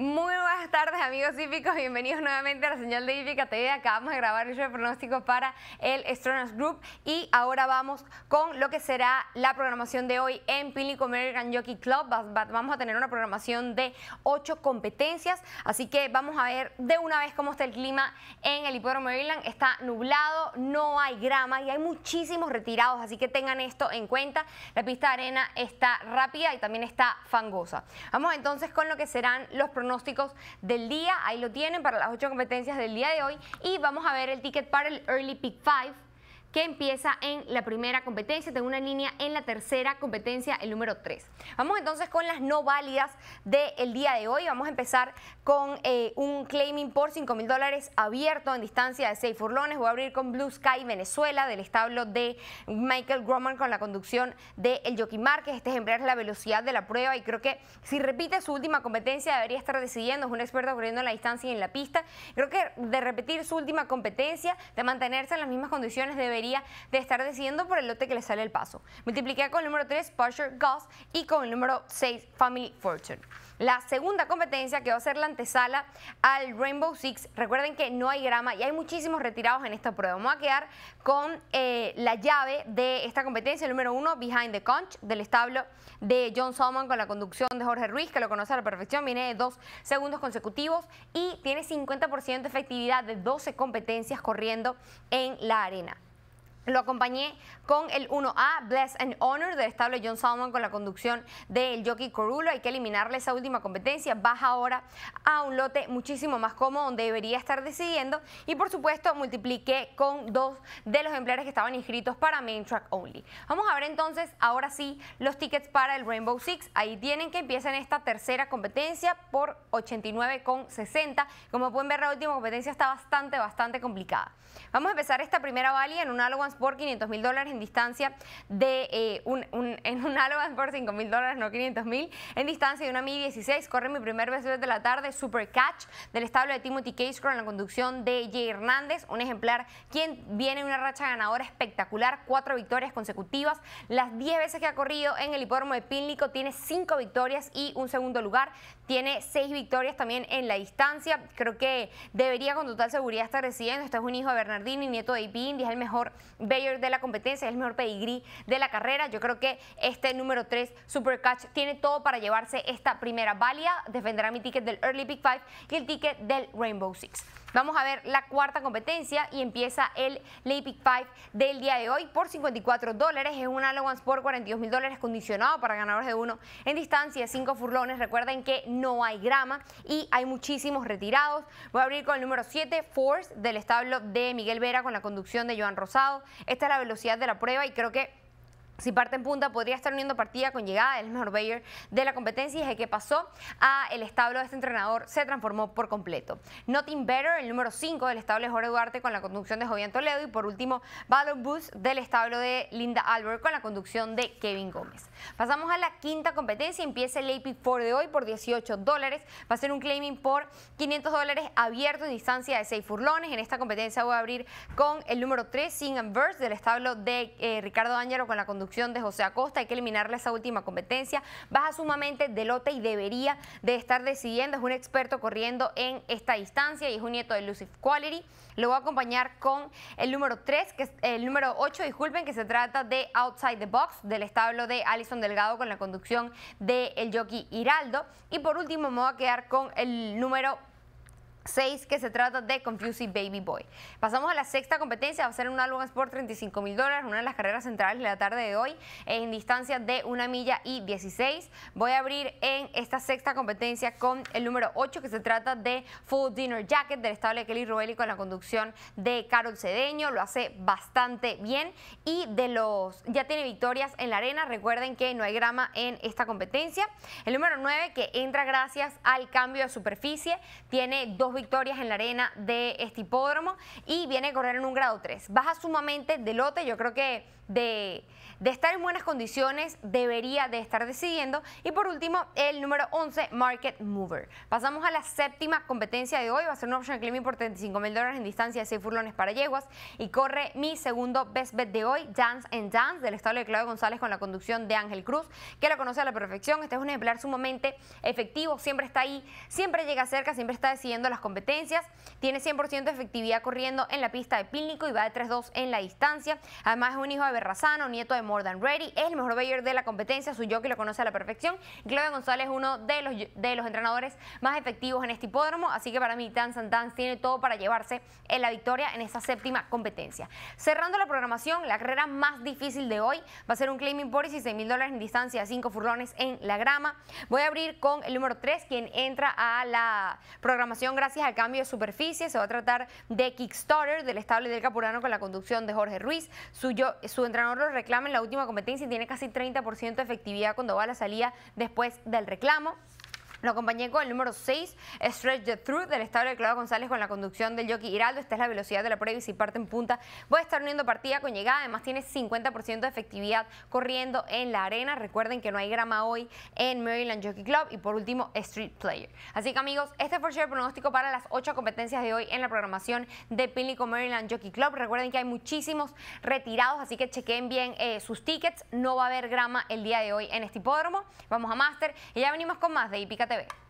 Muy buenas tardes amigos hípicos, bienvenidos nuevamente a la señal de Hípica TV. Acabamos de grabar el de pronóstico para el Stronas Group y ahora vamos con lo que será la programación de hoy en Pílico American Jockey Club. Vamos a tener una programación de ocho competencias, así que vamos a ver de una vez cómo está el clima en el hipódromo Maryland. Está nublado, no hay grama y hay muchísimos retirados, así que tengan esto en cuenta. La pista de arena está rápida y también está fangosa. Vamos entonces con lo que serán los pronósticos pronósticos del día. Ahí lo tienen para las ocho competencias del día de hoy. Y vamos a ver el ticket para el Early Pick 5 que empieza en la primera competencia, tengo una línea en la tercera competencia, el número 3. Vamos entonces con las no válidas del día de hoy. Vamos a empezar con eh, un claiming por 5 mil dólares abierto en distancia de 6 furlones. Voy a abrir con Blue Sky Venezuela del establo de Michael Groman con la conducción de el Jockey Márquez. Este ejemplar es la velocidad de la prueba y creo que si repite su última competencia debería estar decidiendo. Es un experto corriendo la distancia y en la pista. Creo que de repetir su última competencia, de mantenerse en las mismas condiciones debe de estar decidiendo por el lote que le sale el paso. Multiplica con el número 3, Pusher Goss, y con el número 6, Family Fortune. La segunda competencia que va a ser la antesala al Rainbow Six. Recuerden que no hay grama y hay muchísimos retirados en esta prueba. Vamos a quedar con eh, la llave de esta competencia, el número 1, Behind the Conch, del establo de John Salmon con la conducción de Jorge Ruiz, que lo conoce a la perfección, viene de dos segundos consecutivos y tiene 50% de efectividad de 12 competencias corriendo en la arena. Lo acompañé con el 1A Bless and Honor del estable John Salmon con la conducción del jockey Corulo. Hay que eliminarle esa última competencia. Baja ahora a un lote muchísimo más cómodo donde debería estar decidiendo. Y por supuesto, multipliqué con dos de los ejemplares que estaban inscritos para Main Track Only. Vamos a ver entonces, ahora sí, los tickets para el Rainbow Six. Ahí tienen que empiezan esta tercera competencia por 89,60. Como pueden ver, la última competencia está bastante, bastante complicada. Vamos a empezar esta primera valía en un algo por 500 mil dólares en distancia de eh, un, en un por 5 mil dólares, no 500 mil, en distancia de una mi 16. Corre mi primer vez de la tarde, super catch del establo de Timothy Case en la conducción de Jay Hernández, un ejemplar quien viene en una racha ganadora espectacular, cuatro victorias consecutivas, las 10 veces que ha corrido en el hipódromo de Pínlico tiene cinco victorias y un segundo lugar tiene seis victorias también en la distancia. Creo que debería con total seguridad estar recibiendo. Este es un hijo de Bernardini, nieto de y es el mejor Bayer de la competencia, es el mejor pedigrí de la carrera. Yo creo que este número 3, Supercatch, tiene todo para llevarse esta primera balia. Defenderá mi ticket del Early Big Five y el ticket del Rainbow Six. Vamos a ver la cuarta competencia y empieza el Leipzig 5 del día de hoy por 54 dólares. Es un allowance por 42 mil dólares condicionado para ganadores de uno en distancia, Cinco furlones. Recuerden que no hay grama y hay muchísimos retirados. Voy a abrir con el número 7, Force, del establo de Miguel Vera con la conducción de Joan Rosado. Esta es la velocidad de la prueba y creo que si parte en punta, podría estar uniendo partida con llegada del mejor Bayer de la competencia y desde que pasó a el establo de este entrenador se transformó por completo. Nothing Better, el número 5 del establo de Jorge Duarte con la conducción de Jovian Toledo y por último Ballon Boost del establo de Linda Albert con la conducción de Kevin Gómez. Pasamos a la quinta competencia, empieza el AP 4 de hoy por 18 dólares, va a ser un claiming por 500 dólares abierto en distancia de 6 furlones. En esta competencia voy a abrir con el número 3, Sing and Verse del establo de eh, Ricardo Ángelo con la conducción de José Acosta, hay que eliminarle esa última competencia, baja sumamente de lote y debería de estar decidiendo, es un experto corriendo en esta distancia y es un nieto de Lucif Quality, lo voy a acompañar con el número 3, que es el número 8, disculpen, que se trata de Outside the Box, del establo de Alison Delgado con la conducción del de jockey Hiraldo, y por último me voy a quedar con el número 6 que se trata de Confusing Baby Boy. Pasamos a la sexta competencia, va a ser un álbum Sport 35 mil dólares, una de las carreras centrales de la tarde de hoy, en distancia de una milla y 16. Voy a abrir en esta sexta competencia con el número 8, que se trata de Full Dinner Jacket, del estable Kelly Rubelli con la conducción de Carol Cedeño, lo hace bastante bien y de los ya tiene victorias en la arena, recuerden que no hay grama en esta competencia. El número 9, que entra gracias al cambio de superficie, tiene dos victorias en la arena de este hipódromo y viene a correr en un grado 3. Baja sumamente de lote, yo creo que de, estar en buenas condiciones debería de estar decidiendo. Y por último, el número 11, Market Mover. Pasamos a la séptima competencia de hoy. Va a ser un option Climbing por 35 mil dólares en distancia de 6 furlones para yeguas. Y corre mi segundo best bet de hoy, Dance and Dance, del estado de Claudio González con la conducción de Ángel Cruz, que la conoce a la perfección. Este es un ejemplar sumamente efectivo, siempre está ahí, siempre llega cerca, siempre está decidiendo las competencias. Tiene 100% de efectividad corriendo en la pista de Pílnico y va de 3-2 en la distancia. Además es un hijo de Razano, nieto de More Than Ready, es el mejor bayer de la competencia, su jockey lo conoce a la perfección. Claudia González es uno de los, de los entrenadores más efectivos en este hipódromo, así que para mí Dan Santans tiene todo para llevarse en la victoria en esta séptima competencia. Cerrando la programación, la carrera más difícil de hoy va a ser un claiming por 16 mil dólares en distancia, 5 furlones en la grama. Voy a abrir con el número 3, quien entra a la programación gracias al cambio de superficie. Se va a tratar de Kickstarter del estable del Capurano con la conducción de Jorge Ruiz. Su, su entrenador lo reclama en la última competencia y tiene casi 30% de efectividad cuando va a la salida después del reclamo. Lo acompañé con el número 6, Stretch the Truth del estado de Claudio González con la conducción del jockey Hiraldo. Esta es la velocidad de la prueba y si parte en punta voy a estar uniendo partida con llegada. Además tiene 50% de efectividad corriendo en la arena. Recuerden que no hay grama hoy en Maryland Jockey Club. Y por último, Street Player. Así que amigos, este fue el pronóstico para las 8 competencias de hoy en la programación de Pinlico Maryland Jockey Club. Recuerden que hay muchísimos retirados, así que chequen bien eh, sus tickets. No va a haber grama el día de hoy en este hipódromo. Vamos a Master y ya venimos con más de Hípica TV.